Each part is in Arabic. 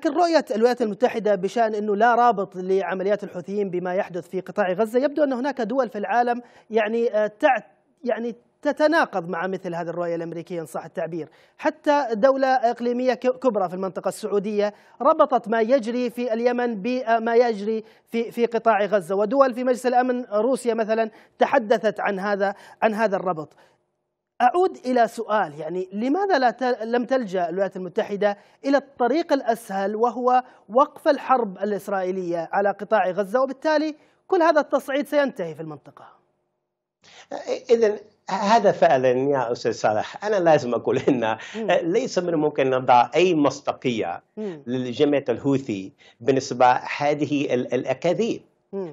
لكن رؤية الولايات المتحدة بشأن أنه لا رابط لعمليات الحوثيين بما يحدث في قطاع غزة يبدو أن هناك دول في العالم يعني آه، تعت يعني تتناقض مع مثل هذه الرؤية الأمريكية إن صح التعبير حتى دولة إقليمية كبرى في المنطقة السعودية ربطت ما يجري في اليمن بما آه، يجري في, في قطاع غزة ودول في مجلس الأمن روسيا مثلا تحدثت عن هذا عن هذا الربط أعود إلى سؤال يعني لماذا لا تل... لم تلجأ الولايات المتحدة إلى الطريق الأسهل وهو وقف الحرب الإسرائيلية على قطاع غزة وبالتالي كل هذا التصعيد سينتهي في المنطقة إذا هذا فعلا يا استاذ صالح انا لازم اقول ان ليس من الممكن نضع اي مصداقيه لجماعه الهوثي بالنسبه هذه الاكاذيب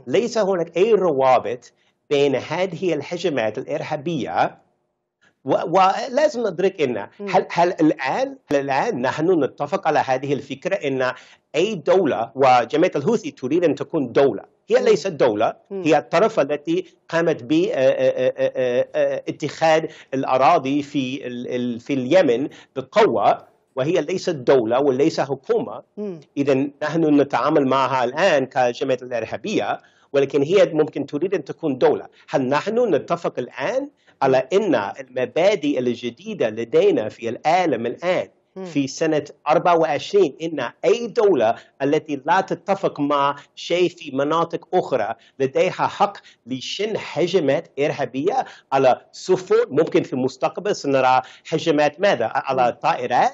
ليس هناك اي روابط بين هذه الهجمات الارهابيه ولازم ندرك ان هل, هل الان الان نحن نتفق على هذه الفكره ان اي دوله وجماعه الهوثي تريد ان تكون دوله هي ليست دولة هي الطرف التي قامت باتخاذ الأراضي في في اليمن بقوة وهي ليست دولة وليس حكومة إذا نحن نتعامل معها الآن كجماعة الإرهابية ولكن هي ممكن تريد أن تكون دولة هل نحن نتفق الآن على أن المبادئ الجديدة لدينا في العالم الآن في سنة 24 إن أي دولة التي لا تتفق مع شيء في مناطق أخرى لديها حق لشن هجمات إرهابية على سفن ممكن في المستقبل سنرى هجمات ماذا على طائرات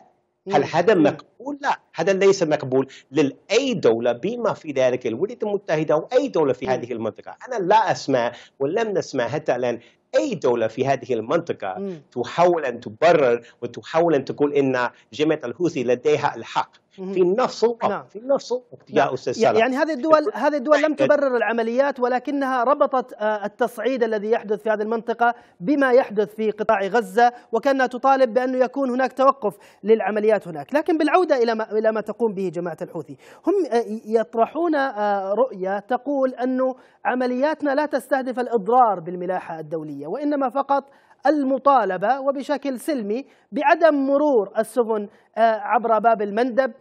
هل هذا مقبول؟ لا هذا ليس مقبول لأي دولة بما في ذلك الولايات المتحدة أو أي دولة في هذه المنطقة أنا لا أسمع ولم نسمع حتى الآن اي دوله في هذه المنطقه م. تحاول ان تبرر وتحاول ان تقول ان جماعه الحوثي لديها الحق في نفس الوقت نعم. في نفس الوقت يا نعم. استاذ سلام يعني هذه الدول هذه الدول لم تبرر العمليات ولكنها ربطت آه، التصعيد الذي يحدث في هذه المنطقه بما يحدث في قطاع غزه وكانها تطالب بانه يكون هناك توقف للعمليات هناك، لكن بالعوده الى ما الى ما تقوم به جماعه الحوثي، هم آه، يطرحون آه، رؤيه تقول انه عملياتنا لا تستهدف الاضرار بالملاحه الدوليه وانما فقط المطالبة وبشكل سلمي بعدم مرور السفن آه، عبر باب المندب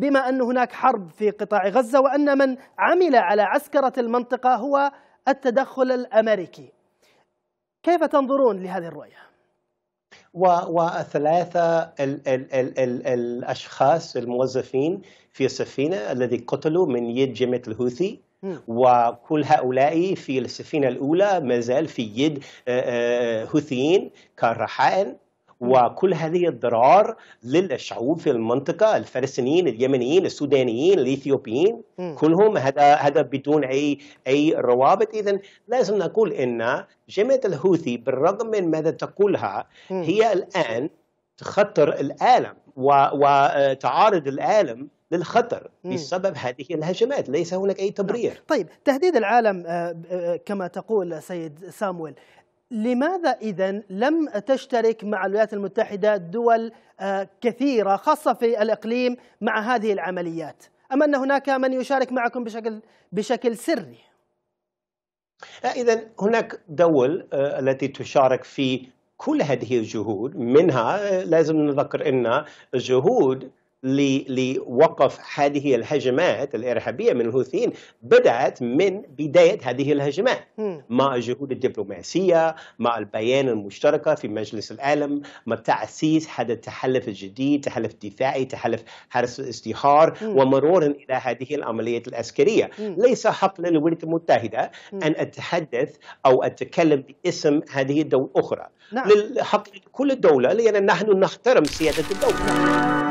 بما أن هناك حرب في قطاع غزة وأن من عمل على عسكرة المنطقة هو التدخل الأمريكي كيف تنظرون لهذه الرؤية؟ وثلاثة ال ال ال ال الأشخاص الموظفين في السفينة الذي قتلوا من يد جماعة الهوثي وكل هؤلاء في السفينة الأولى ما زال في يد آه، آه، هوثيين كالرحائل وكل هذه الضرار للشعوب في المنطقة الفلسطينيين اليمنيين السودانيين الإثيوبيين كلهم هذا هذا بدون أي أي روابط إذا لازم نقول أن جماعة الهوثي بالرغم من ماذا تقولها هي الآن تخطر العالم وتعارض العالم للخطر بسبب هذه الهجمات ليس هناك أي تبرير نعم. طيب تهديد العالم آه، آه، كما تقول سيد سامويل لماذا إذا لم تشترك مع الولايات المتحدة دول آه، كثيرة خاصة في الإقليم مع هذه العمليات أم أن هناك من يشارك معكم بشكل, بشكل سري؟ إذا هناك دول التي تشارك في كل هذه الجهود منها لازم نذكر أن جهود لوقف هذه الهجمات الارهابيه من الهوثيين بدات من بدايه هذه الهجمات مع الجهود الدبلوماسيه مع البيان المشتركه في مجلس العالم مع تاسيس هذا التحالف الجديد تحالف دفاعي تحالف حرس الازدهار ومرورا الى هذه العمليات العسكريه ليس حق للولايات المتحده ان اتحدث او اتكلم باسم هذه الدول الاخرى نعم. حق كل دوله لان نحن نحترم سياده الدوله